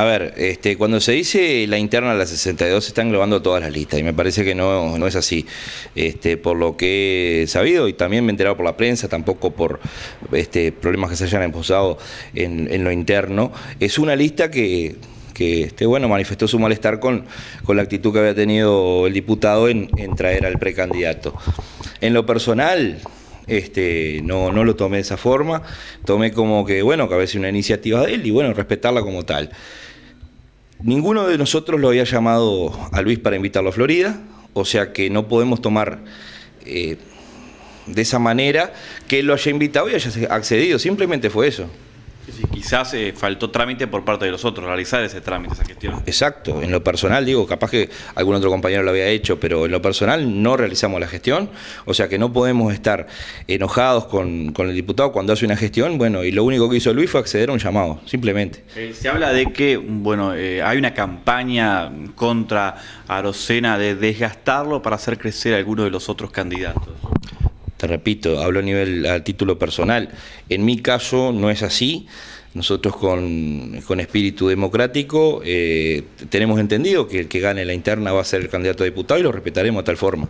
A ver, este, cuando se dice la interna de la 62 se están englobando todas las listas y me parece que no, no es así. Este, por lo que he sabido y también me he enterado por la prensa, tampoco por este, problemas que se hayan emposado en, lo interno, es una lista que bueno, manifestó su malestar con, con la actitud que había tenido el diputado en traer al precandidato. En lo personal, este, no, no lo tomé de esa forma, tomé como que, bueno, que a veces una iniciativa de él y bueno, respetarla como tal. Ninguno de nosotros lo había llamado a Luis para invitarlo a Florida, o sea que no podemos tomar... Eh, de esa manera que él lo haya invitado y haya accedido. Simplemente fue eso quizás eh, faltó trámite por parte de los otros, realizar ese trámite, esa gestión. Exacto, en lo personal, digo, capaz que algún otro compañero lo había hecho, pero en lo personal no realizamos la gestión, o sea que no podemos estar enojados con, el diputado cuando hace una gestión, bueno, y lo único que hizo Luis fue acceder a un llamado, simplemente. Eh, se habla de que, bueno, eh, hay una campaña contra Arocena de desgastarlo para hacer crecer a alguno de los otros candidatos. Te repito, hablo a nivel, a título personal. En mi caso no es así. Nosotros con, espíritu democrático eh, tenemos entendido que el que gane la interna va a ser el candidato a diputado y lo respetaremos de tal forma.